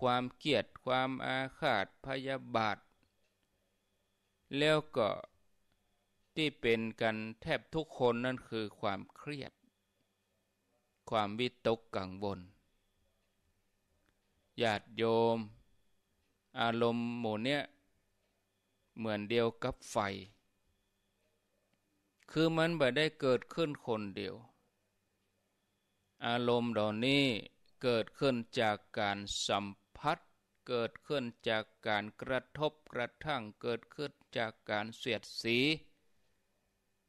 ความเกลียดความอาฆาตพยาบาท แล้วก็ ที่เป็นกันแทบทุกคนนั่นคือความเครียด ความวิตกกังวลญาติโยม อารมณ์หมู่เนี้ยเหมือนเดียวกับไฟ คือมันม่ได้เกิดขึ้นคนเดียว อารมณ์เหล่านี้เกิดขึ้นจากการสัมพัดเกิดขึ้นจากการกระทบกระทั่งเกิดขึ้นจากการเสียดสี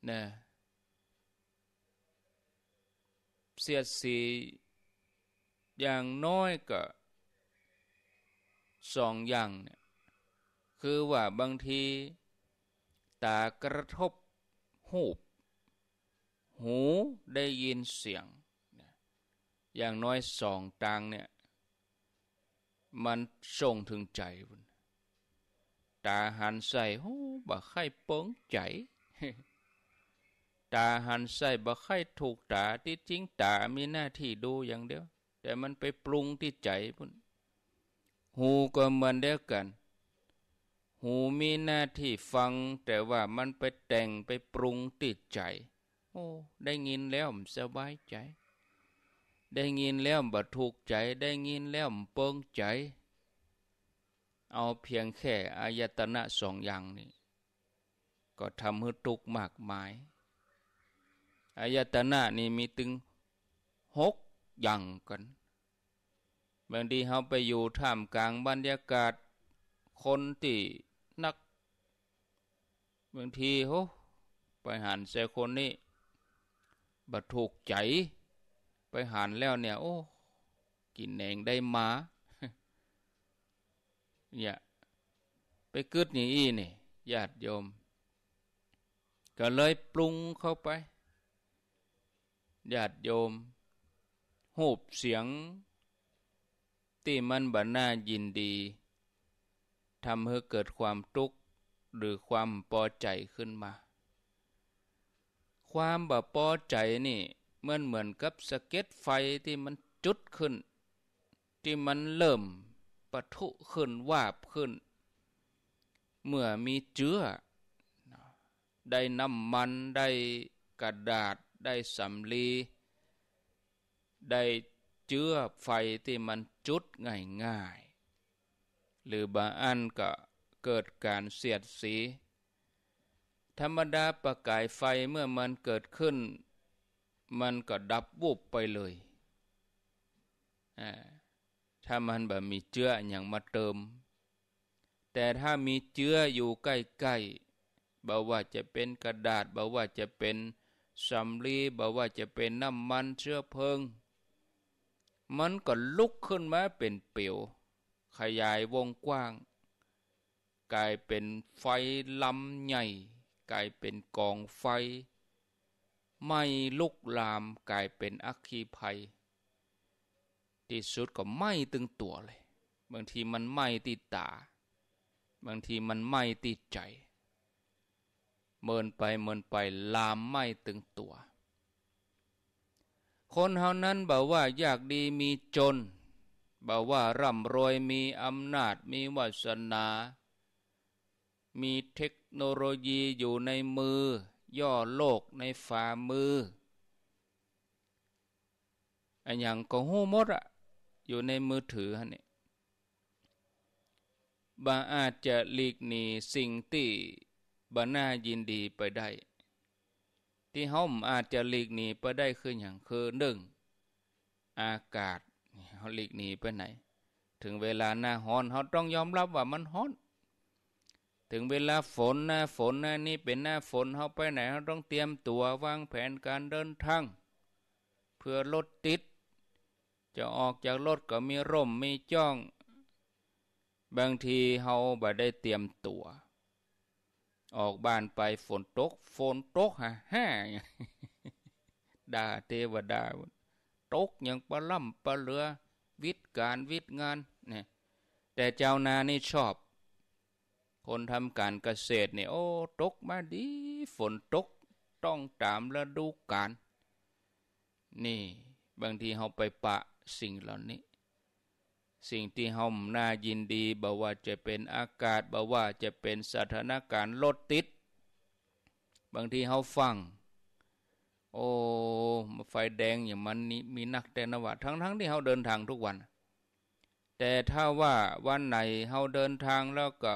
นะเสียดสีอย่างน้อยก็สองอย่างเนี่ยคือว่าบางทีตากระทบหูหูได้ยินเสียงอย่างน้อยสองตัางเนี่ยมันส่งถึงใจ ตาหันใส่โอ้บ่ใครเปงใจ ตาหันใส่บ่ใครถูกตาที่จริงตามีหน้าที่ดูอย่างเดียว แต่มันไปปรุงที่ใจพุ่น หูก็เหมือนเดียวกัน หูมีหน้าที่ฟังแต่ว่ามันไปแต่งไปปรุงติดใจ โอ้ได้ยินแล้วสบายใจได้ยินแล้วบัดทุกใจ ได้ยินแล้วเปิงใจ เอาเพียงแค่อายตนะสองอย่างนี้ ก็ทำให้ทุกข์มากมายอายตนะนี่มีถึงหกอย่างกันบางทีเขาไปอยู่ท่ามกลางบรรยากาศคนที่นักบางทีโหไปหันใส่คนนี้บัดทุกใจไปหานแล้วเนี่ย โอ้ กินแหงได้มาเนี่ยไปกึดนี่อีนี่ญาติโยม ก็เลยปรุงเข้าไปญาติโยม หูบเสียงที่มันบันน่ายินดีทำให้เกิดความทุกข์หรือความพอใจขึ้นมา ความบ่พอใจนี่เหมือนเหมือนกับสะเก็ดไฟที่มันจุดขึ้น ที่มันเริ่มปะทุขึ้นวาบขึ้น เมื่อมีเจื้อได้น้ำมันได้กระดาษได้สำลีได้เจื้อไฟที่มันจุดง่ายๆ หรือบางอันก็เกิดการเสียดสี ธรรมดาประกายไฟเมื่อมันเกิดขึ้นมันก็ดับวุบไปเลย ถ้ามันแบบมีเชื้ออย่างมาเติม แต่ถ้ามีเชื้ออยู่ใกล้ๆบอกว่าจะเป็นกระดาษบอกว่าจะเป็นสำลีบอกว่าจะเป็นน้ำมันเชื้อเพลิง มันก็ลุกขึ้นมาเป็นเปลว ขยายวงกว้าง กลายเป็นไฟลำใหญ่กลายเป็นกองไฟไม่ลุกลามกลายเป็นอัคคีภัย ที่สุดก็ไม่ตึงตัวเลย บางทีมันไม่ติดตา บางทีมันไม่ติดใจ เมินไปเมินไปลามไม่ตึงตัว คนเฮานั้นบอกว่าอยากดีมีจนบอกว่าร่ำรวยมีอำนาจมีวาสนา มีเทคโนโลยีอยู่ในมือย่อโลกในฝ่ามืออันอย่างก็หู้มดอะอยู่ในมือถือฮะเนี่ยบาอาจจะหลีกหนีสิ่งที่บาน่ายินดีไปได้ ที่ห้อมอาจจะหลีกหนีไปได้คืออย่างคือหนึ่งอากาศเขาหลีกหนีไปไหน ถึงเวลาหน้าฮ้อนเขาต้องยอมรับว่ามันฮ้อนถึงเวลาฝนหน้าฝนหน้านี้เป็นหน้าฝนเขาไปไหนเขาต้องเตรียมตัววางแผนการเดินทาง เพื่อรถติด จะออกจากรถก็มีร่มมีจ้อง บางทีเขาบ่ได้เตรียมตัว ออกบ้านไปฝนตกฝนตกฮะฮ่าด่าเทวดา ตกอย่างปลาล่ำปลาเรือวิทย์การวิทย์งานเนี่ยแต่เจ้านานี่ชอบคนทำการเกษตรเนี่ยโอ้ ตก มาดี ฝนตก ต้องตามฤดูกาลนี่ บางทีเราไปปะสิ่งเหล่านี้ สิ่งที่เราน่ายินดีบ่ว่าจะเป็นอากาศบ่ว่า จะเป็นสถานการณ์รถติดบางทีเขาฟัง โอ้ไฟแดงอย่างมันนี้มีนักแต่นวะ ทั้งทั้งที่เขาเดินทางทุกวัน แต่ถ้าว่าวันไหนเขาเดินทางแล้วก็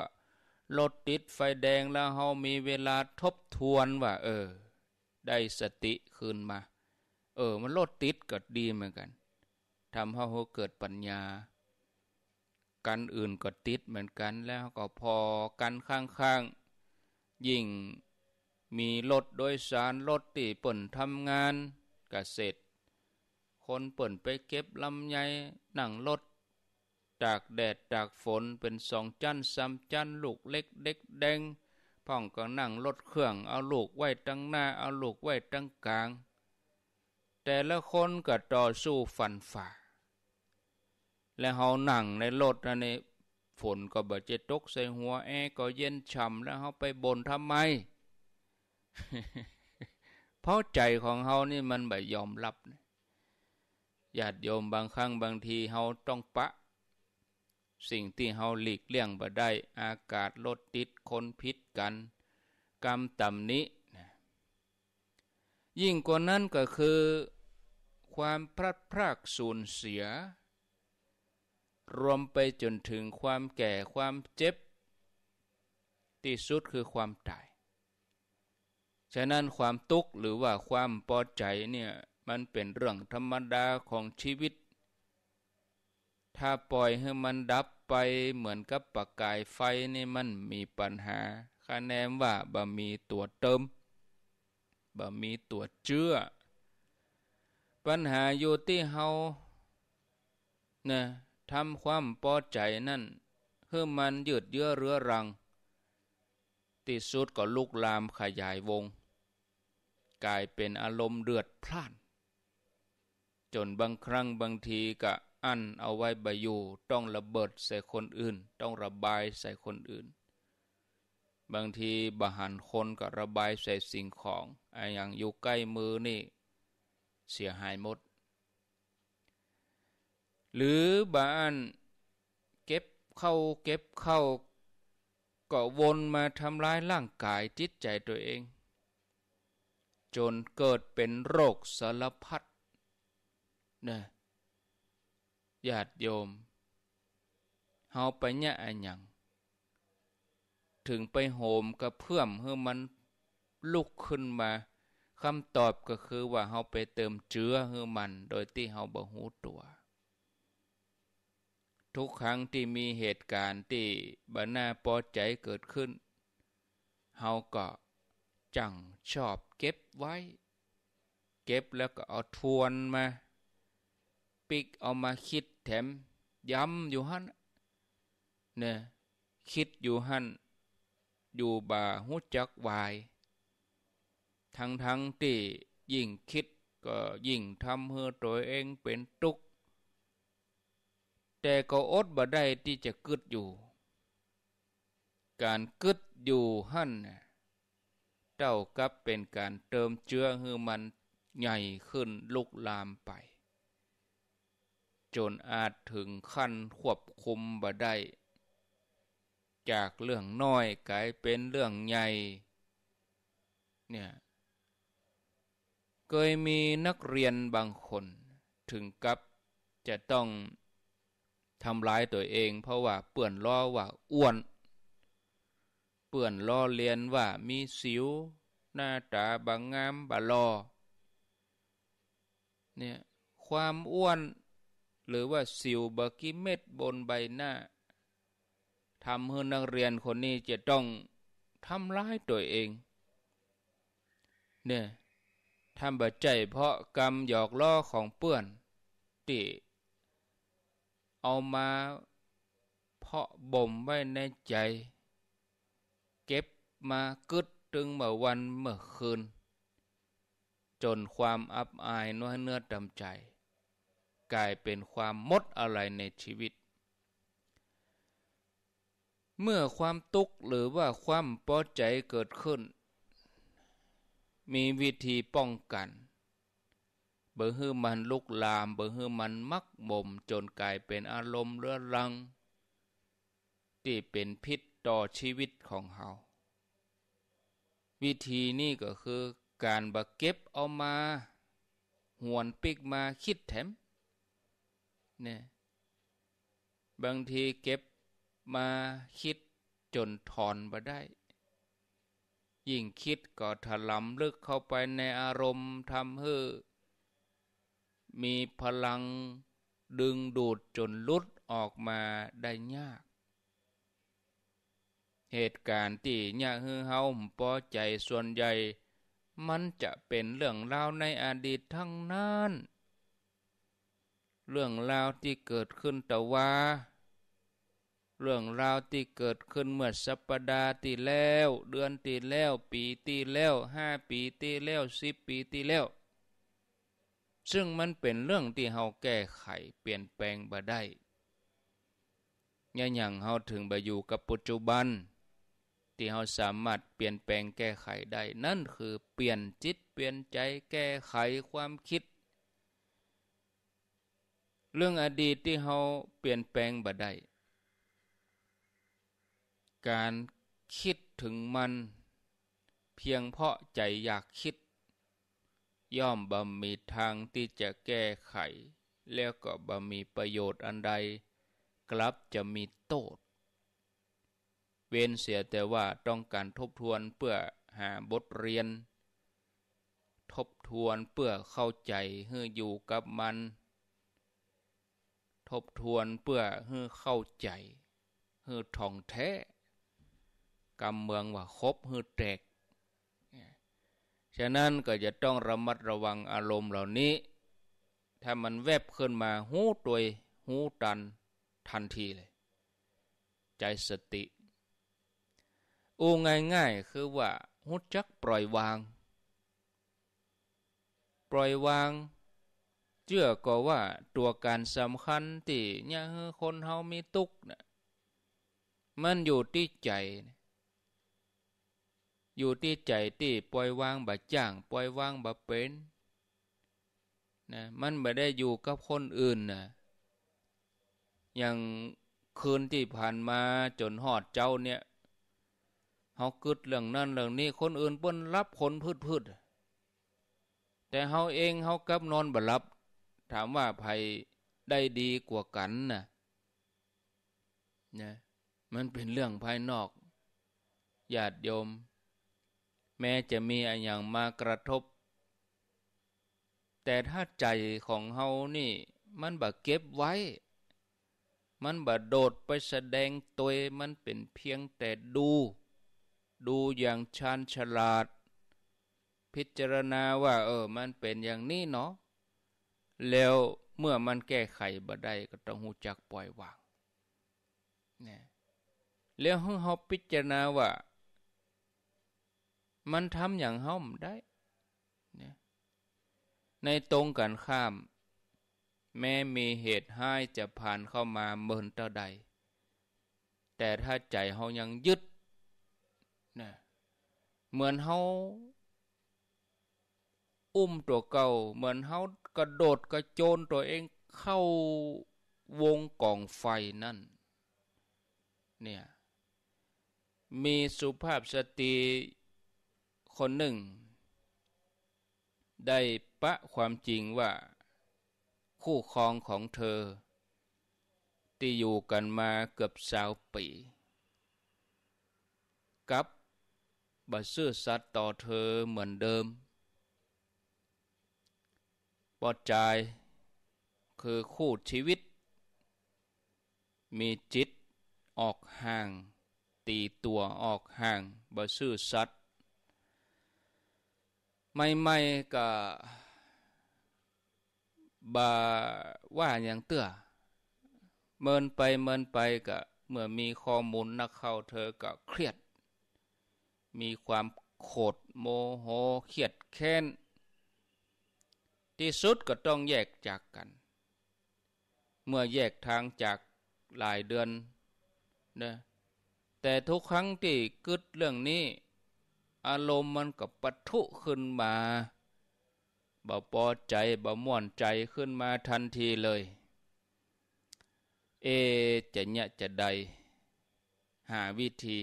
รถติดไฟแดงแล้วเฮามีเวลาทบทวนว่าเออ ได้สติคืนมา เออ มันรถติดก็ดีเหมือนกันทำให้เราเกิดปัญญากันอื่นก็ติดเหมือนกัน แล้วก็พอกันข้างๆ ยิ่งมีรถโดยสารรถตีดป่นทำงานกเกษตรคนเปิ่นไปเก็บลำไยหนังรถจากแดดจากฝนเป็นสองจันสามจันลูกเล็กเด็กแดง พ่องก็นั่งรถเครื่องเอาลูกไว้ตั้งหน้า เอาลูกไว้ตั้งกลาง แต่ละคนก็ต่อสู้ฟันฝ่า และเฮาหนังในรถนั่นฝนก็บาดเจ็บตกใส่หัวแอก็เย็นช่ำแล้วเขาไปบ่นทำไม เพราะใจของเขานี่มันแบบยอมรับญาติโยมบางครั้งบางทีเขาต้องปะสิ่งที่เฮาหลีกเลี่ยงบ่ได้ อากาศลดติด คนพิษกัน กรรมต่ำนี้นะยิ่งกว่านั้นก็คือความพลัดพรากสูญเสีย รวมไปจนถึงความแก่ความเจ็บ ที่สุดคือความตาย ฉะนั้นความทุกข์หรือว่าความพอใจเนี่ย มันเป็นเรื่องธรรมดาของชีวิตถ้าปล่อยให้มันดับไปเหมือนกับประกายไฟนี่มันมีปัญหาคะแนนว่าบะมีตัวเติมบะมีตัวเชื้อ ปัญหาอยู่ที่เฮานะทำความพอใจนั่นเพื่อมันยืดเยื้อเรื้อรัง ติดสุดก็ลุกลามขยายวง กลายเป็นอารมณ์เดือดพล่านจนบางครั้งบางทีกะอั้นเอาไว้บอยู่ต้องระเบิดใส่คนอื่นต้องระบายใส่คนอื่น บางทีบหันคนก็ระบายใส่สิ่งของไอ้อย่างอยู่ใกล้มือนี่ เสียหายหมด หรือบานเก็บเข้าเก็บเข้าก็วนมาทำร้ายร่างกายจิตใจตัวเอง จนเกิดเป็นโรคสารพัดนะญาติโยม เฮาไปเนี่ยอันยัง ถึงไปโหมกระเพื่อมเพื่อมัน ลุกขึ้นมา คำตอบก็คือว่าเฮาไปเติมเชื้อเพื่อมัน โดยที่เฮาบ่หูตัว ทุกครั้งที่มีเหตุการณ์ที่บ่น่าพอใจเกิดขึ้น เฮาก็ จังชอบเก็บไว้ เก็บแล้วก็เอาทวนมา ปิกเอามาคิดแถมย้ำอยู่หันเนี่ยคิดอยู่หันอยู่บ่าหุจักวาย ทั้งทั้งตียิ่งคิดก็ยิ่งทำเฮือตัวเองเป็นทุกข์แต่ก็อดบ่ได้ที่จะกึดอยู่ การกึดอยู่หันเจ้ากับเป็นการเติมเชื้อให้มันใหญ่ขึ้นลุกลามไปจนอาจถึงขั้นควบคุมบ่ได้จากเรื่องน้อยกลายเป็นเรื่องใหญ่เนี่ยเคยมีนักเรียนบางคน ถึงกับจะต้องทำร้ายตัวเอง เพราะว่าเปื่อนล้อว่าอ้วน เปื่อนล้อเรียนว่ามีสิวหน้าตาบางงามบาลอเนี่ยความอ้วนหรือว่าสิวบะกิเม็ดบนใบหน้าทำให้นักเรียนคนนี้จะต้องทำร้ายตัวเอง เนี่ยทำบาดใจเพราะกรรมหยอกล้อของเปื่อน ติ เอามาเพาะบ่มไว้ในใจ เก็บมากึดตึงเมื่อวันเมื่อคืน จนความอับอายน้อยเนื้อดำใจกลายเป็นความมดอะไรในชีวิต เมื่อความทุกข์หรือว่าความพอใจเกิดขึ้น มีวิธีป้องกัน เบื่อให้มันลุกลาม เบื่อให้มันมักบ่มจนกลายเป็นอารมณ์เรื้อรัง ที่เป็นพิษต่อชีวิตของเราวิธีนี้ก็คือการบักเก็บเอามา หวนปิกมาคิดแถมเนี่ยบางทีเก็บมาคิดจนถอนมาได้ ยิ่งคิดก็ถลำลึกเข้าไปในอารมณ์ทำให้ มีพลังดึงดูดจนลุดออกมาได้ยาก เหตุการณ์ที่ยากฮือเฮาพอใจส่วนใหญ่มันจะเป็นเรื่องราวในอดีตทั้งนั้นเรื่องราวที่เกิดขึ้นแต่ว่า เรื่องราวที่เกิดขึ้นเมื่อสัปดาห์ที่แล้วเดือนที่แล้วปีที่แล้วห้าปีที่แล้วสิบปีที่แล้ว ซึ่งมันเป็นเรื่องที่เราแก้ไข เปลี่ยนแปลงบ่ได้ยังอย่างเราถึงไปอยู่กับปัจจุบัน ที่เราสามารถเปลี่ยนแปลงแก้ไขได้นั่นคือเปลี่ยนจิตเปลี่ยนใจแก้ไขความคิดเรื่องอดีตที่เขาเปลี่ยนแปลงบ่ได้การคิดถึงมันเพียงเพราะใจอยากคิด ย่อมบ่มีทางที่จะแก้ไข แล้วก็บ่มีประโยชน์อันใด กลับจะมีโทษเว้นเสียแต่ว่าต้องการทบทวนเพื่อหาบทเรียน ทบทวนเพื่อเข้าใจเหืออยู่กับมันทบทวนเพื่อให้เข้าใจให้ท่องแท้กำเมืองว่าครบให้แตกฉะนั้นก็จะต้องระมัดระวังอารมณ์เหล่านี้ ถ้ามันแวบขึ้นมาหูตัวหูตันทันทีเลย ใจสติ อูง่ายง่ายคือว่าหูจักปล่อยวาง ปล่อยวางเจื่อก็ว่าตัวการสำคัญที่เนี่ยคนเฮามีตุกนะมันอยู่ที่ใจ อยู่ที่ใจที่ปล่อยวางบาจ้าง ปล่อยวางบาเป็น นะ มันไม่ได้อยู่กับคนอื่นนะอย่างคืนที่ผ่านมาจนหอดเจ้าเนี่ยเขากึดเรื่องนั่นเรื่องนี้ คนอื่นเปิ้นรับคนพืชพืชแต่เขาเองเขากับนอนบ่รลับถามว่าภัยได้ดีกว่ากันนะนะมันเป็นเรื่องภายนอก ญาติโยม แม้จะมีอย่างมากระทบ แต่ถ้าใจของเฮานี่ มันบ่เก็บไว้ มันบ่โดดไปแสดงตัวมันเป็นเพียงแต่ดู ดูอย่างชาญฉลาด พิจารณาว่า เออ มันเป็นอย่างนี้เนาะแล้วเมื่อมันแก้ไขบ่ได้ก็ต้องหูจักปล่อยวางนะแล้วเฮาพิจารณาว่า มันทำอย่างเฮาไมได้นะในตรงกันข้าม แม้มีเหตุให้จะผ่านเข้ามาเมินเต่าใด แต่ถ้าใจเฮายังยึดนะเหมือนเฮาอุ้มตัวเก่าเหมือนเฮากระโดดกระโจนตัวเองเข้าวงกองไฟนั่น เนี่ย มีสุภาพสตรี คนหนึ่ง ได้ปะความจริงว่า คู่ครองของเธอ ที่อยู่กันมาเกือบสาวปี กับบัซื่อสัตว์ต่อเธอเหมือนเดิมปอดใจคือคู่ชีวิต มีจิตออกห่างตีตัวออกห่างบ่ซื่อสัตย์ไม่ไม่กะบ่ว่าอย่างเตื้อเมินไปเมินไปกะเมื่อมีข้อมูลนัก เข้าเธอก็เครียด มีความโขดโมโห เครียดแค้นที่สุดก็ต้องแยกจากกัน เมื่อแยกทางจากหลายเดือนนะ แต่ทุกครั้งที่กึดเรื่องนี้ อารมณ์มันก็ปัทุขึ้นมาบ่พอใจ บ่ม่วนใจขึ้นมาทันทีเลย เอจะเนี่ยจะใดหาวิธี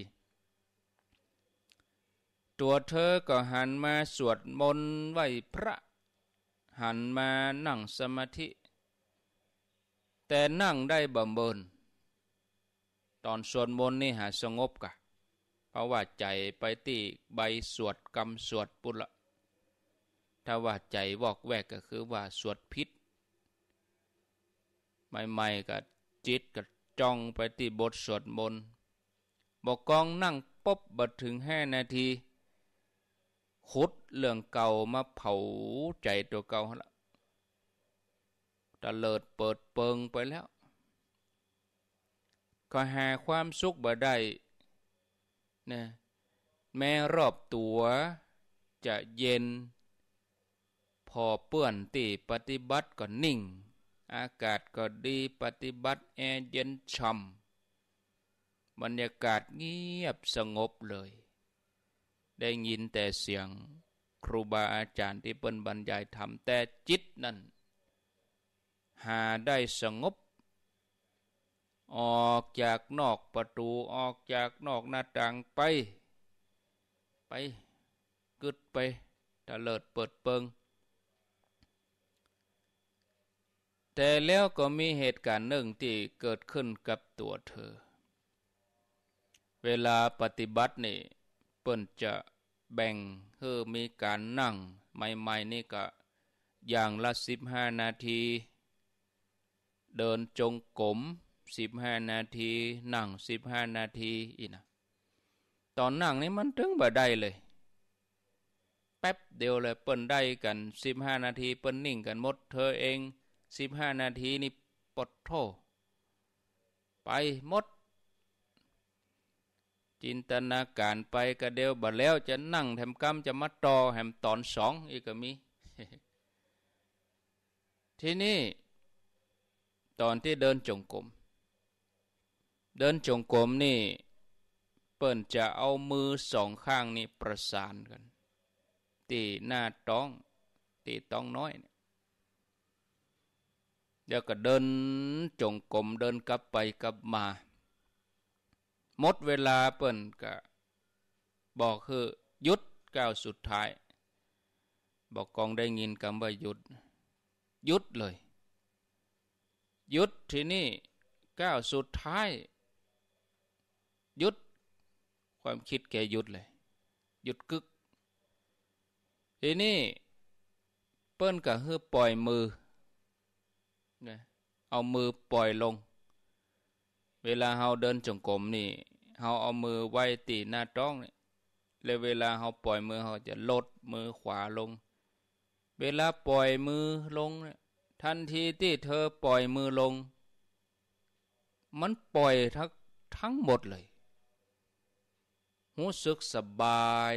ตัวเธอก็หันมาสวดมนต์ไหว้พระหันมานั่งสมาธิ แต่นั่งได้บ่เบินตอนสวดมนต์นี่หาสงบกะเพราะว่าใจไปตีใบสวดกรรมสวดปุละ ถ้าว่าใจวอกแวกก็คือว่าสวดพิษใหม่ๆก็จิตก็จ้องไปที่บทสวดมนต์บอกกองนั่งปบบัดถึงห้านาทีขุดเรื่องเก่ามาเผาใจตัวเก่าละตะเลิดเปิดเปิงไปแล้ว ก็หาความสุขบ่ได้ นะ แม้รอบตัว จะเย็น พอเปื่อนตีปฏิบัติก็นิ่ง อากาศก็ดีปฏิบัติแอร์เย็นช่ำบรรยากาศเงียบสงบเลยได้ยินแต่เสียงครูบาอาจารย์ที่เป็นบรรยายธรรมแต่จิตนั้นหาได้สงบ ออกจากนอกประตูออกจากนอกหน้าต่างไป ไป กึดไปตะเลิดเปิดเปิง แต่แล้วก็มีเหตุการณ์หนึ่งที่เกิดขึ้นกับตัวเธอ เวลาปฏิบัตินี่ิ่นจะแบ่งเฮอมีการนั่งใหม่ๆนี่ก็อย่างละสิบห้านาที เดินจงกรมสิบห้านาทีนั่งสิบห้านาที อีนะตอนนั่งนี่มันถึงบ่ได้เลย แป๊บเดียวเลยเปิ่นได้กันสิบห้านาทีเปิ่นนิ่งกันหมดเธอเองสิบห้านาทีนี่ปดโทไปหมดจินตนาการไปกระเดียวบัดแล้วจะนั่งแถมกมจะมาตอแหมตอนสองอีกก็มีที่นี่ตอนที่เดินจงกรมเดินจงกรมนี่ เปิ่นจะเอามือสองข้างนี่ประสานกันตีหน้าต้องตีต้องน้อยเดี๋ยวก็เดินจงกรมเดินกลับไปกลับมาหมดเวลาเปิ่นกะบอกคือยุดก้าวสุดท้ายบอกกองได้ยินคำว่าหยุดยุดเลยยุดที่นี่ก้าวสุดท้ายยุดความคิดแกหยุดเลยหยุดกึกทีนี่เปิ้นกะเฮือปล่อยมือนเอามือปล่อยลงเวลาเราเดินจงกรมนี่เราเอามือไว้ตีหน้าต้อง เลยเวลาเราปล่อยมือเราจะลดมือขวาลง เวลาปล่อยมือลงทันทีที่เธอปล่อยมือลง มันปล่อยทั้งทั้งหมดเลย รู้สึกสบาย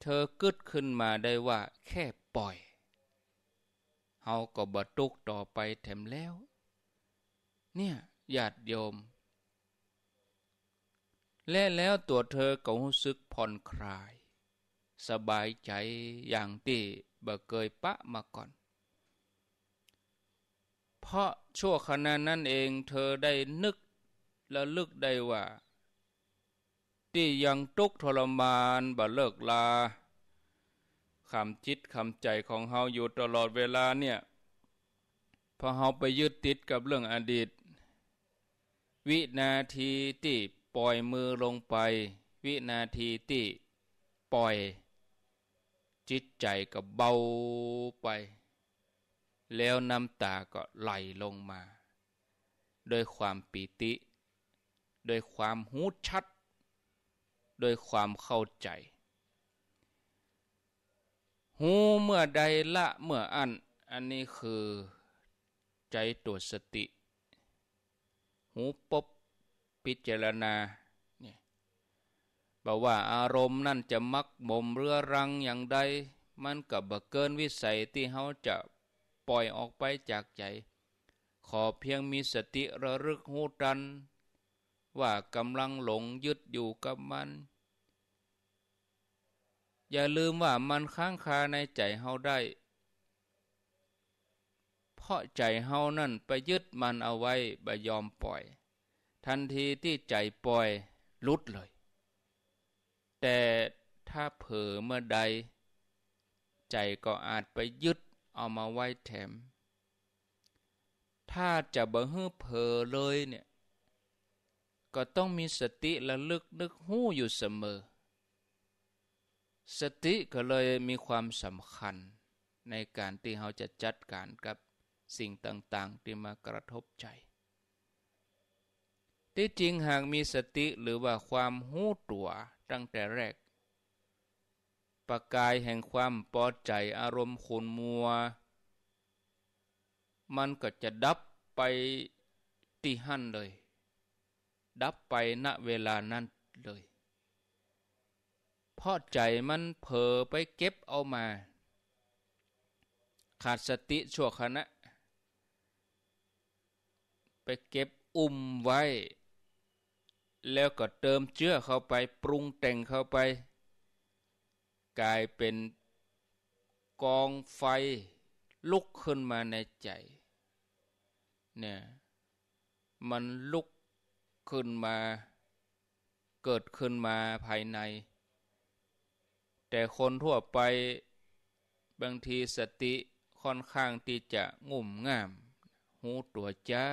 เธอกึดขึ้นมาได้ว่า แค่ปล่อยเขาก็บรรทุกต่อไปแถมแล้วเนี่ย ญาติโยม และแล้วตัวเธอก็รู้สึกผ่อนคลาย สบายใจอย่างที่บ่เคยปะมาก่อน เพราะชั่วขณะนั้นเองเธอได้นึกและลึกได้ว่าที่ยังทุกทรมานบ่เลิกลาคำจิตคำใจของเฮาอยู่ตลอดเวลาเนี่ยพอเฮาไปยึดติดกับเรื่องอดีตวินาทีที่ปล่อยมือลงไป วินาทีที่ปล่อย จิตใจก็เบาไป แล้วน้ำตาก็ไหลลงมา โดยความปีติ โดยความหูชัด โดยความเข้าใจ หูเมื่อใดละเมื่ออันอันนี้คือใจตัวสติหูปบพิจารณาเนี่ยบอกว่าอารมณ์นั่นจะมักบ่มเรื้อรังอย่างใดมันกับบเกินวิสัยที่เขาจะปล่อยออกไปจากใจ ขอเพียงมีสติระลึกหูดัน ว่ากำลังหลงยึดอยู่กับมัน อย่าลืมว่ามันค้างคาในใจเขาได้ราะใจเฮานั่นไปยึดมันเอาไว้ไปยอมปล่อย ทันทีที่ใจปล่อยลุดเลย แต่ถ้าเผลอเมื่อใด ใจก็อาจไปยึดเอามาไว้แถม ถ้าจะบังือเผลอเลยเนี่ย ก็ต้องมีสติระลึกนึกหู้อยู่เสมอ สติก็เลยมีความสำคัญในการที่เราจะจัดการกับสิ่งต่างๆที่มากระทบใจ ที่จริงหากมีสติหรือว่าความหู้ตัว ตั้งแต่แรก ประกายแห่งความปอใจอารมณ์ขุนมัว มันก็จะดับไปตีหันเลย ดับไปณเวลานั้นเลย เพราะใจมันเผลอไปเก็บเอามา ขาดสติชั่วขณะไปเก็บอุ้มไว้ แล้วก็เติมเชื้อเข้าไป ปรุงแต่งเข้าไป กลายเป็นกองไฟลุกขึ้นมาในใจ เนี่ย มันลุกขึ้นมา เกิดขึ้นมาภายใน แต่คนทั่วไปบางทีสติค่อนข้างที่จะงุ่มง่าม หูตัวจ้า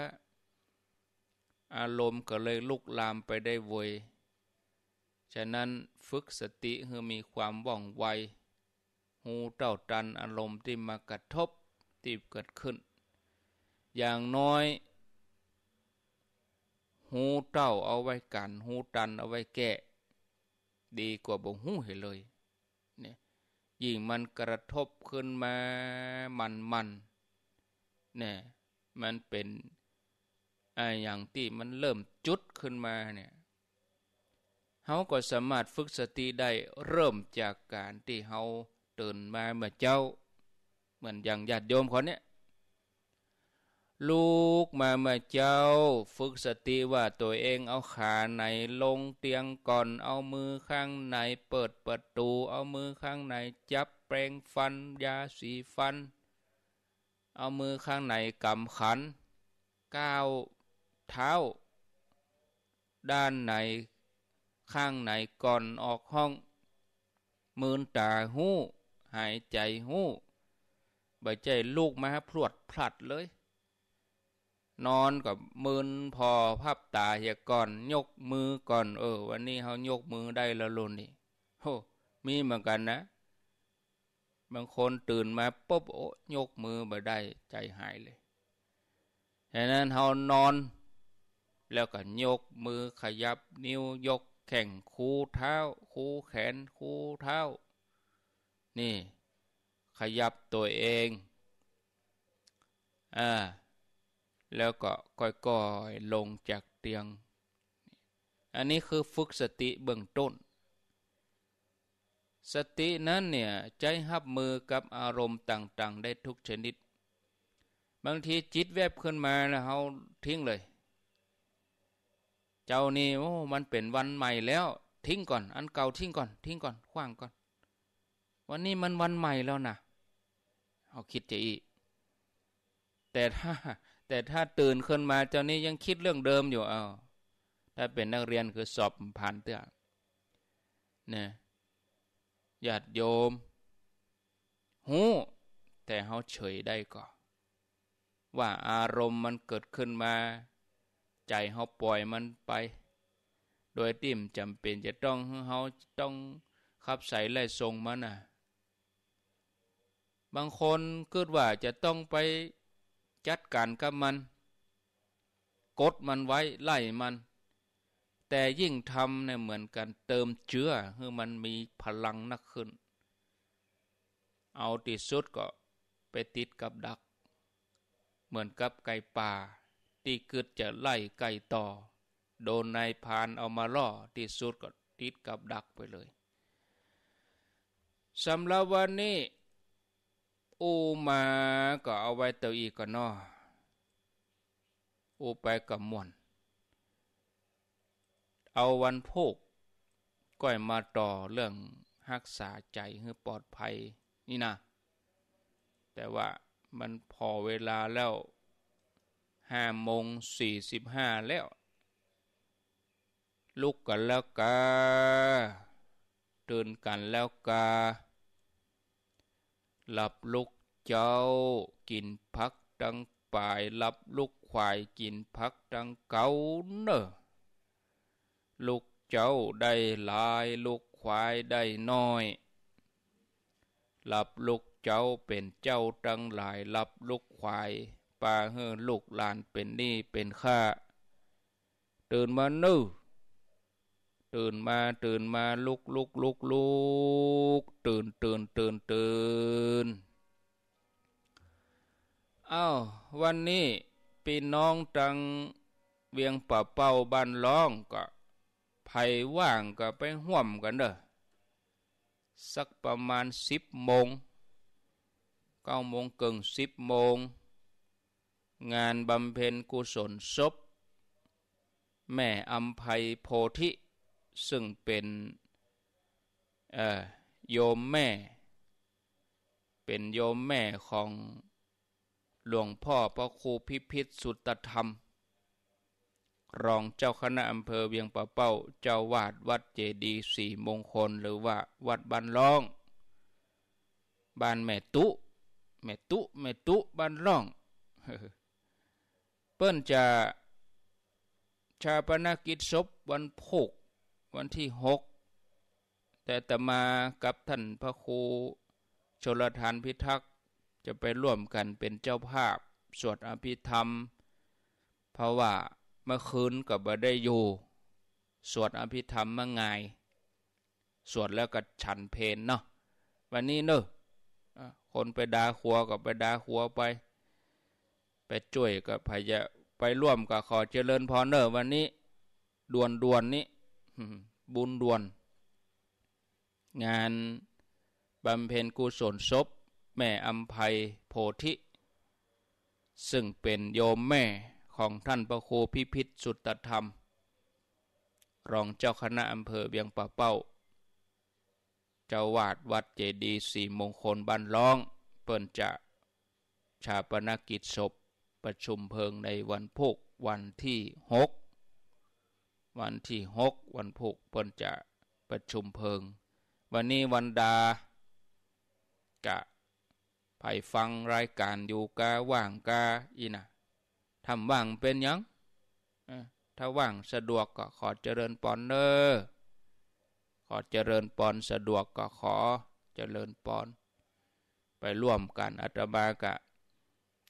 อารมณ์ก็เลยลุกลามไปได้ไวย ฉะนั้นฝึกสติคือมีความว่องไว หูเต่าตันอารมณ์ที่มากระทบที่เกิดขึ้น อย่างน้อยหูเต่าเอาไว้กัน หูตันเอาไว้แกะ ดีกว่าบ่หูเห็นเลยเนี่ย ยิ่งมันกระทบขึ้นมามันมันเนี่ย มันเป็นไอ้อย่างที่มันเริ่มจุดขึ้นมาเนี่ยเขาก็สามารถฝึกสติได้เริ่มจากการที่เขาตื่นมาเมื่อเจ้า เหมือนอย่างญาติโยมคนเนี้ยลูกมาเมื่อเจ้า ฝึกสติว่าตัวเองเอาขาไหนลงเตียงก่อน เอามือข้างไหนเปิดประตู เอามือข้างไหนจับแปรงฟันยาสีฟัน เอามือข้างไหนกำขันก้าวเท้า ด้านไหน ข้างไหน ก่อนออกห้อง มืนตาหู้ หายใจหู้ใบใจลูกมาพรวดพลัดเลย นอนกับมืนพอภาพตาเหยก่อน ยกมือก่อน เออวันนี้เขายกมือได้ละลุนนี่โอ้มีเหมือนกันนะ บางคนตื่นมาปุ๊บ โอ้ยกมือมาได้ใจหายเลย ฉะนั้นเขานอนแล้วก็ยกมือขยับนิ้วยกแข่งคูเท้า คูแขนคูเท้านี่ขยับตัวเองอ่าแล้วก็ก่อยๆลงจากเตียง อันนี้คือฝึกสติเบื้องต้น สตินั้นเนี่ย ใจหับมือกับอารมณ์ต่าง ๆ ได้ทุก ชนิด บางทีจิตแวบขึ้นมา แล้วเขาทิ้งเลยเจ้านี่โอ้ มันเป็นวันใหม่แล้ว ทิ้งก่อน อันเก่าทิ้งก่อนทิ้งก่อนขว้างก่อน วันนี้มันวันใหม่แล้วนะเอาคิดจะอีแต่ถ้าแต่ถ้าตื่นขึ้นมา เจ้านี้ยังคิดเรื่องเดิมอยู่เอาถ้าเป็นนักเรียนคือสอบผ่านเตื้อนะอา่าโยมหูแต่เขาเฉยได้ก่อว่าอารมณ์มันเกิดขึ้นมาใจเขาปล่อยมันไป โดยติ่มจำเป็นจะต้องเขาต้องขับใส่ไล่ทรงมันนะบางคนคิดว่าจะต้องไปจัดการกับ มัน กดมันไว้ไล่มัน แต่ยิ่งทำเนี่ยเหมือนกันเติมเชื้อให้มันมีพลังนักขึ้น เอาติดสุดก็ไปติดกับดัก เหมือนกับไก่ป่าที่กึดจะไล่ไก่ต่อ โดนนายพานเอามาล่อที่สุดก็ติดกับดักไปเลยสำหรับวันนี้ อูมาก็เอาไว้เตอีก็นออูไปกับมวน เอาวันพกก้อยมาต่อเรื่องรักษาใจให้ปลอดภัย นี่นะแต่ว่ามันพอเวลาแล้วห้าโมงสี่สิบห้าแล้ว ลุกกันแล้วกาเดินกันแล้วกา หลับลุกเจ้า กินพักดังป่ายหลับลุกควายกินพักดังเกาเนอลุกเจ้าได้หลายลุกควายได้น้อย หลับลุกเจ้าเป็นเจ้าดังหลายหลับลุกควายปาเฮือลูกหลานเป็นนี่เป็นข้าตื่นมานู่ตื่นมาตื่นมาลุกลุกลุกลุกตื่นตื่นตื่นตื่นอ้าววันนี้พี่น้องจังเวียงป่าเป่าบ้านล้องก็ไผ่ว่างก็ไปห่วมกันเด้อสักประมาณสิบโมงเก้าโมงเกินสิบโมงงานบำเพ็ญกุศลศพ แม่อัมภัยโพธิซึ่งเป็นโยมแม่ เป็นโยมแม่ของหลวงพ่อพระครูพิพิธสุตธรรม รองเจ้าคณะอำเภอเวียงป่าเป้า เจ้าวาดวัดเจดีสี่มงคลหรือว่าวัดบ้านล่อง บ้านแม่ตุแม่ตุ แม่ตุบ้านล่องเปิ้นจะชาปนกิจศพวันพุกวันที่หกแต่ตมากับท่านพระครูชลทานพิทักษ์ จะไปร่วมกันเป็นเจ้าภาพ สวดอภิธรรม เพราะว่าเมื่อคืนกับบ่ได้อยู่ สวดอภิธรรมเมื่อไง สวดแล้วก็ฉันเพนเนาะวันนี้เนอะคนไปดาขัวกับไปดาขัวไปไปช่วยกับพยะไปร่วมกับขอเจริญพรเนอร์วันนี้ด่วนด่วนนี้บุญด่วน งานบำเพ็ญกุศลศพ แม่อัมภัยโพธิ ซึ่งเป็นโยมแม่ของท่านประโคพิพิธสุตธรรม รองเจ้าคณะอำเภอเบียงป่าเป้าเจ้าวาดวัดเจดีสีมงคลบ้านล้อง เปิ่นจะชาปนกิจศพประชุมเพลิงในวันพุกวันที่หกวันที่หกวันพุกเพิ่นจะประชุมเพลิงวันนี้วันดากะไผฟังรายการอยู่กาว่างกาอีนะทำว่างเป็นยังถ้าว่างสะดวกก็ขอเจริญปอนเนอร์ขอเจริญปอนสะดวกก็ขอเจริญปอน ไปร่วม กันอัตมากะ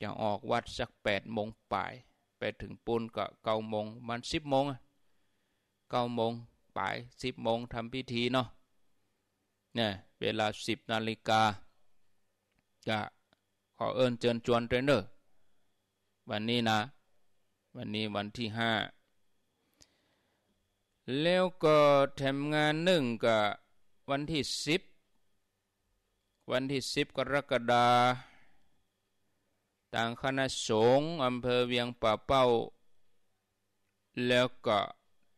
จะออกวัด สักแปดโมงป่ายไป ถึงปูนก็เก้าโมงมันสิบโมงเก้าโมงป่ายสิบโมงทำพิธีเนาะเนี่ยเวลาสิบนาฬิกากะขอเอิญเจิญชวนเทรนเนอร์วันนี้นะ วันนี้วันที่ห้าแล้วก็ทำงานหนึ่งกับวันที่สิบวันที่สิบกรกฎาคมทางคณะสงฆ์อำเภอเวียงป่าเป้า แล้วก็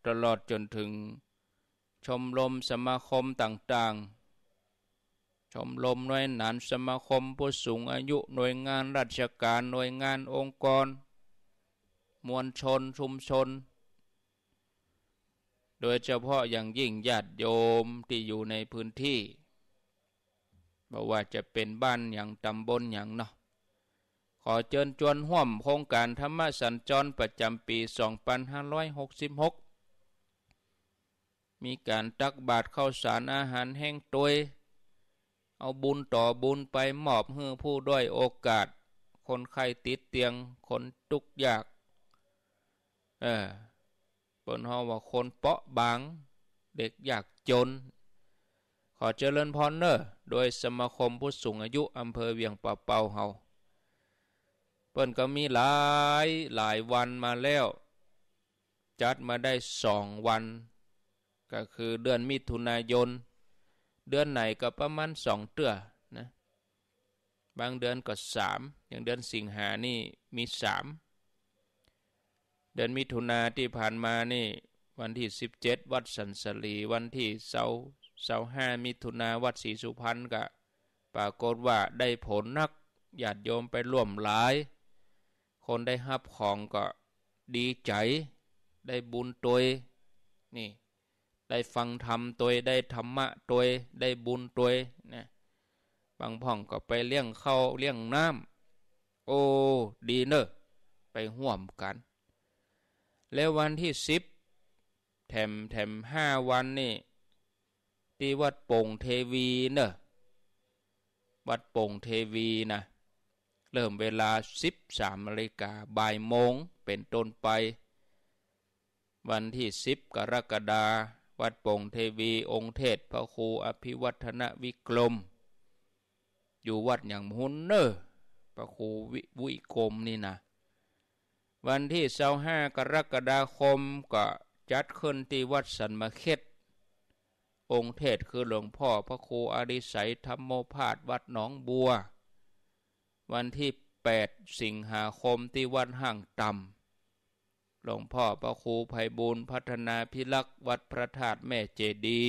ตลอดจนถึงชมรมสมาคมต่างๆ ชมรมหน่วยนานสมาคมผู้สูงอายุหน่วยงานราชการหน่วยงานองค์กร มวลชนชุมชน โดยเฉพาะอย่างยิ่งญาติโยมที่อยู่ในพื้นที่บอกว่าจะเป็นบ้านอย่างตำบลอย่าง เนาะขอเชิญชวนห่วมโครงการธรรมสัญจรประจำปี 2566 มีการตักบาตรข้าวสารอาหารแห้งตัวย เอาบุญต่อบุญไปมอบให้ผู้ด้อยโอกาส คนไข้ติดเตียง คนทุกข์ยาก เออเปิ้นฮอว่าคนเปาะบาง เด็กอยากจน ขอเจริญพรเนอร์โดยสมาคมผู้สูงอายุ อำเภอเวียงป่าเปาเฮาเปิ้นก็มีหลายหลายวันมาแล้ว จัดมาได้สองวัน ก็คือเดือนมิถุนายน เดือนไหนก็ประมาณสองเตื้อนะบางเดือนก็สามอย่างเดือนสิงหานี่มีสามเดือนมิถุนาที่ผ่านมานี่วันที่สิบเจ็ดวัดสันสลีวันที่เสาเสาห้ามิถุนาวัดศรีสุพรรณก็ปรากฏว่าได้ผลนักญาติโยมไปร่วมหลายคนได้หับของก็ดีใจ ได้บุญตัวนี่ได้ฟังธรรมตัวได้ธรรมะตัวได้บุญตัวนะบางพ่องก็ไปเลี้ยงเข้าเลี้ยงน้ำโอ้ดีเนอะไปห่วมกัน แล้ววันที่สิบแถมแถมห้าวันนี่ที่วัดโป่งเทวีเนอะวัดโป่งเทวีนะเริ่มเวลา 13นาฬิกาบ่ายโมงเป็นต้นไป วันที่ 10 กรกฎาวัดปงเทวี องค์เทศ พระครูอภิวัฒนวิกรม อยู่วัดอย่างมุนเนอร์พระครูวิวิกรมนี่นะ วันที่เสาห้ากรกฎาคม ก็จัดขึ้นที่วัดสันมาเขตองค์เทศคือหลวงพ่อพระครูอริสัยธรรมโมพาสวัดหนองบัววันที่แปดสิงหาคม ที่วัดห่างต่ำหลวงพ่อประครูภัยบูรณ์พัฒนาพิลักษ์ วัดพระธาตุแม่เจดี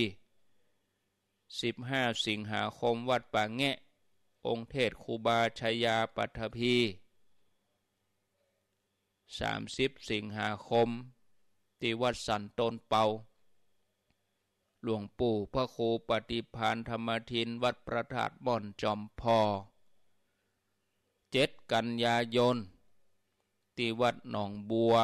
สิบห้าสิงหาคม วัดป่าแงะ องค์เทศครูบาชายาปัทภีสามสิบสิงหาคม ที่วัดสันตนเปา หลวงปู่พระครูปฏิพานธรรมทินวัดพระธาตุบ่อนจอมพอเจ็ดกันยายนที่วัดหนองบัว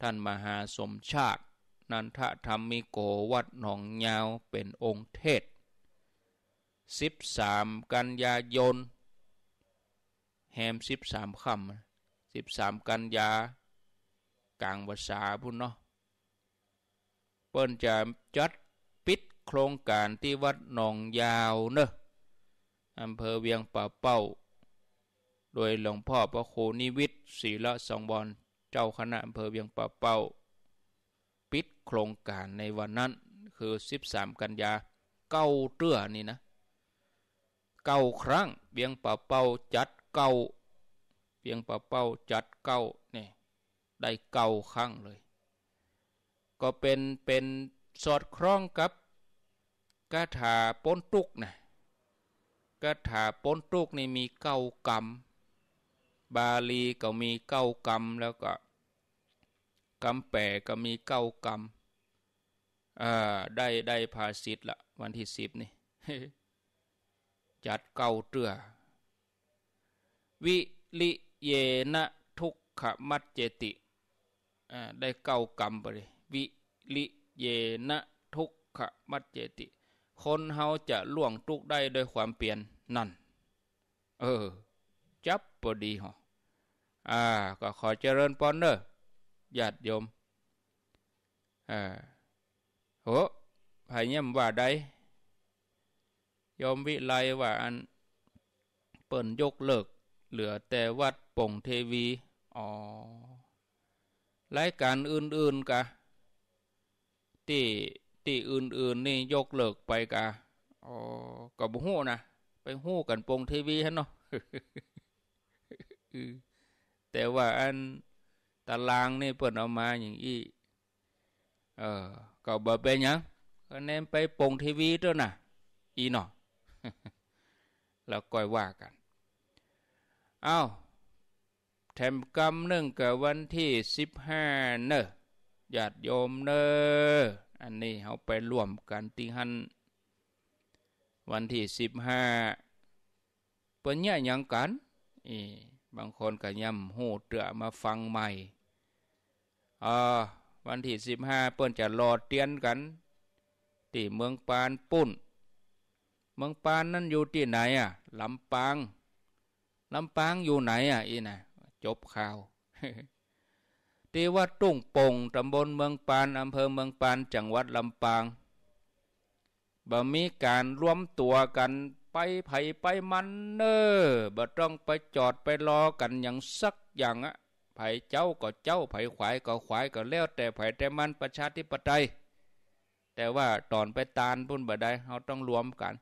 ท่านมหาสมชาติ นันทธรรมิโกวัดหนองยาวเป็นองค์เทศ 13 กันยายนแฮม13คบำ13 กันยากลางภาษาพุ่นเนาะเปิ้นจะจัด ปิด โครงการที่วัดหนองยาวเนอะอำเภอเวียงป่าเป้าโดยหลวงพ่อพระครูนิวิทย์ศีละสองบอลเจ้าคณะอำเภอเวียงป่าเป้า ปิดโครงการในวันนั้นคือ 13 กันยาเก้าเตื้อนี่นะเก้าครั้งเบียงป่าเป้าจัดเก้าเบียงป่าเป้าจัดเก้าเนี่ยได้เก้าครั้งเลย ก็เป็นเป็นสอดคล้องกับกาถาป้นตุกนะกาถาป้นตุกนี่มีเก้ากรรมบาลีก็มีเก้ากรรมแล้วก็ กรรมแปก็มีเก้ากรรมอ่าได้ได้ภาษิตละ วันที่สิบนี่จัดเก้าเตื้อวิลิเยนะทุกขมัจเจติอ่าได้เก้ากรรมไปเลย วิลิเยนะ ทุกขมัจเจติ คนเฮาจะล่วงทุกได้โดยความเปลี่ยนนั่น เออจับปอดีหออ่า ก็ขอเจริญปอนเนอร์ญาติโยม อ่า โหพายย่ำว่าใดยมวิไลว่าอัน เปิ่นยกเลิก เหลือแต่วัดป่งเทวี อ๋อรายการอื่นๆกะที่ทีอื่นๆนี่ยกเลิกไปกะ อ๋อก็บหู้นะ ไปหู้กันปงเทวีฮะเนาะือแต่ว่าอันตารางนี่เปิดออกมาอย่างอี้ เออก็บอเป็นยัง ก็เน้นไปปงทีวีด้วยนะอีหนอแล้วก่อยว่ากันอา้าวแถมกรรมหนึ่งกับวันที่สิบห้าเนอะยาดโยมเนอะ อันนี้เขาไปรวมกันทีหันวันที่สิบห้าเป็นเนี่ยยังกัน อีบางคนก็ย่ำหูเตือมาฟังใหม่ อ่าวันที่สิบห้าเปิ้นจะรอเตียนกันที่เมืองปานปุ่น เมืองปานนั่นอยู่ที่ไหนอ่ะลำปางลำปางอยู่ไหนอ่ะอีน่ะจบข่าวตีวัดตุ้งปงตำบลเมืองปานอำเภอเมืองปานจังหวัดลำปาง บ่มีการร่วมตัวกันไปไผไปมันเนอบ่ต้องไปจอดไปรอกันอย่างสักอย่างอะไผเจ้าก็เจ้า ไผขวายก็ขวายก็แล้วแต่ไผแต่มันประชาธิปไตยแต่ว่าตอนไปตานพุ่นบ่ได้เราต้องรวมกัน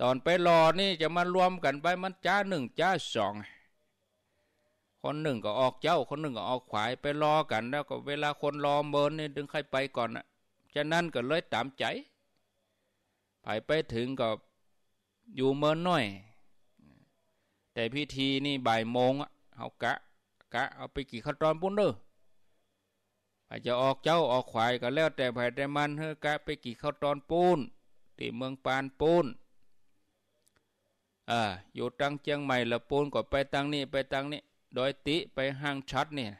ตอนไปรอนี่จะมารวมกันไปมันจ้าหนึ่งจ้าสอง คนหนึ่งก็ออกเจ้า คนหนึ่งก็ออกขวายไปรอกัน แล้วก็เวลาคนรอเมินนี่ดึงใครไปก่อนนะฉะนั้นก็เลยตามใจไปไปถึงก็อยู่เมินน้อย แต่พิธีนี่บ่ายโมงเขากะกะ เอาไปกี่ขั้นตอนปุ้นเด้ออาจจะออกเจ้าออกขวายก็แล้วแต่ไผ่แต่มันเฮกะไปกี่ขั้นตอนปูนที่เมืองปานปูนอ่าอยู่ตังเจียงใหม่ละปูนก็ไปตังนี่ไปตังนี่ดยติไปห้างชัดเนี่ย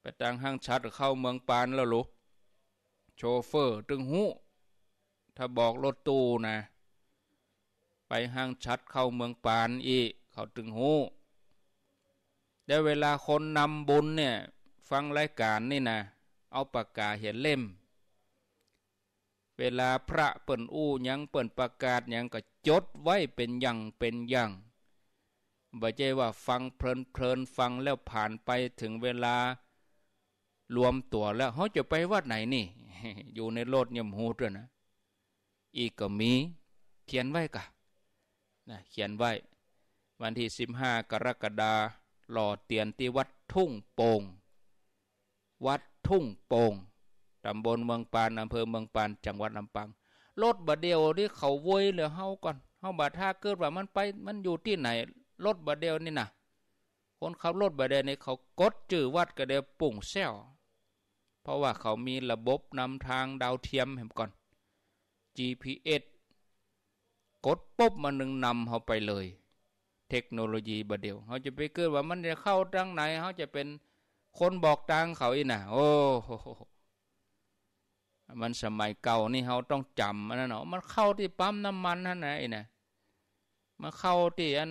ไปตังห้างชัด เข้าเมืองปานแล้วลูกโชเฟอร์ตึงหู้ถ้าบอกรถตู้นะไปห้างชัดเข้าเมืองปานอีกเขาถึงหูแต่เวลาคนนำบุญเนี่ย ฟังรายการนี่นะเอาปากกาเห็นเล่ม เวลาพระเปิ่นอู้ยังเปิ่นประกาศยังก็จดไว้ เป็นอย่างเป็นอย่างบ่ใจว่าฟังเพลินเพลินฟังแล้วผ่านไปถึงเวลารวมตัวแล้วเขาจะไปวัดไหนนี่ อยู่ในโลดยมหูด้วยนะอีกก็มี เขียนไว้กะนะเขียนไว้ วันที่15กรกฎาหล่อเตียนที่วัดทุ่งโปง่งวัดทุ่งโปง่งตำบลเมืองปานอำเภอเมืองปานจังหวัดลำปางรถบะเดียวที่เขาโวยเหลือเฮาก่อนเฮาบาท่าเกิดว่ามันไปมันอยู่ที่ไหนรถบะเดียวนี่นะคนขับรถบะเดียวนี่เขากดจื่อวัดกระเดียวปุ่งแซวเพราะว่าเขามีระบบนำทางดาวเทียมเห็นก่อน GPS กดปุ๊บมันนึงนำเขาไปเลย เทคโนโลยีบัดเดียว เขาจะไปเกิดว่ามันจะเข้าทางไหน เขาจะเป็นคนบอกทางเขาอีน่ะ โอ้โหมันสมัยเก่านี่เขาต้องจำนะเนาะมันเข้าที่ปั๊มน้ำมันนั่นนไอ้นะมาเข้าที่อัน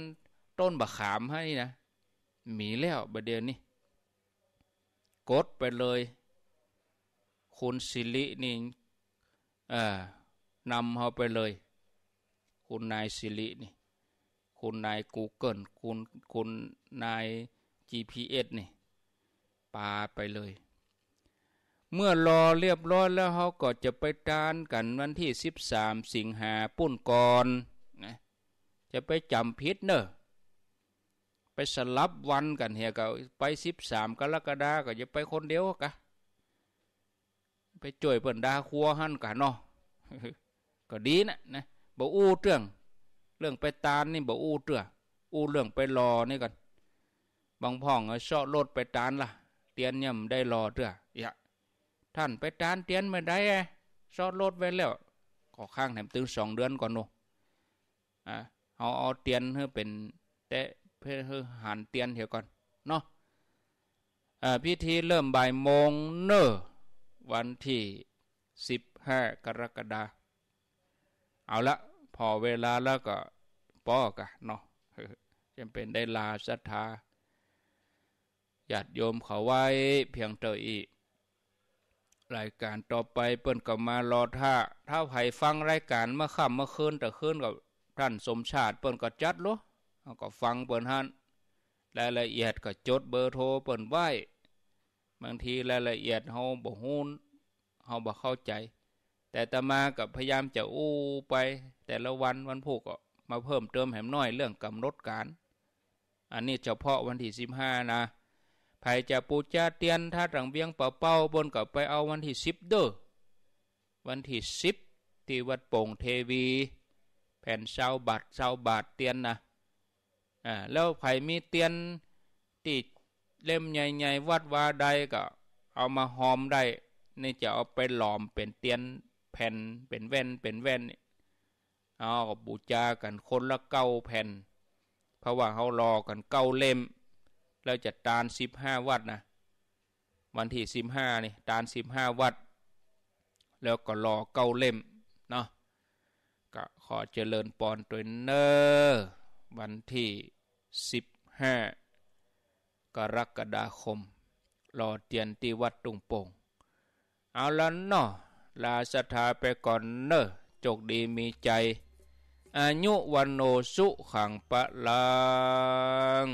ต้นบะขามให้นะ มีแล้วบระเดียวนี่ กดไปเลย คุณสิริ นี่อ่านำเขาไปเลย คุณนายสิรินี่คุณนาย Google คุณคุณนาย GPS นี่ปาไปเลย เมื่อรอเรียบร้อยแล้วเขาก็จะไปจานกันวันที่สิบสามสิงหาปุ่นก่อนนะจะไปจำพิษเนอะไปสลับวันกันเฮียก็ไปสิบสามกรกฎาก็จะไปคนเดียวกะไปจ่วยเปิ่นดาครัวหั่นกันเนาะก็ดีนะนะบ่อู้เรื่อง เรื่องไปตานนี่บ่อู้เตื่ออู้เรื่องไปรอนี่กันบางพ่องเชาะรถไปตานล่ะ เตียนย่ำได้รอเตื่อยะท่านไปตานเตียนไม่ได้งชาะรถไว้แล้วก็ข้างแถมตึงสองเดือนก่อนโนอ่าเอาเอาเตียนเพื่อเป็นแต่เพื่อหันเตียนเถียวก่อนเนาะพิธีเริ่มบ่ายโมงเนอวันที่15กรกฎาคมเอาละพอเวลาแล้วก็ป้อกะเนาะจำเป็นได้ลาศรัทธาหาัดโยมเขาไว้ เพียงเตออีรายการต่อไปเปิ้นก็มารอท่าถ้าไผรฟังรายการเมื่อค่ำเมื่อคืนแต่คืนกับท่านสมชาติเปิ้นก็จัดล้าก็ฟังเปิ้นฮันรายละเอียดก็จดเบอร์โทรเปิ้นไว้ บางทีรายละเอียดเฮาบ่ฮู้เฮาบ่เข้าใจแต่ตมากับพยายามจะอู้ไป แต่ละวันวันพุก็มาเพิ่มเติมแหมน้อยเรื่องกำหนดการ อันนี้เฉพาะวัน ที่สิบห้านะไผจะปูจาเตียนท่าหลังเบียง เป่าเป้าบนกับไปเอาวันที่สิบเด้อ วัน ที่สิบที่วัดโป่งเทวี แผ่นเสาบาทเสาบาทเตียนนะอ่าแล้วไผมีเตียนตีเล่มใหญ่ๆวัดวาใดก็เอามาหอมได้ นี่จะเอาไปหลอมเป็นเตียนแผ่นเป็นแว่นเป็นแว่นเอาอบูชากันคนละเก้าแผ่น เพราะว่าเขารอกันเก้าเล่ม แล้วจัดตานสิบห้าวัดนะ วันที่สิบห้านี่ตานสิบห้าวัด แล้วก็รอเก้าเล่มเนาะ ก็ขอเจริญปอนตัวเนอร์วันที่สิบห้ากรกฎาคม รอเตียนที่วัดตุงโป่งเอาละเนาะลาสัทธาไปก่อนเนอจกดีมีใจ อายุวันโนสุขังปะลัง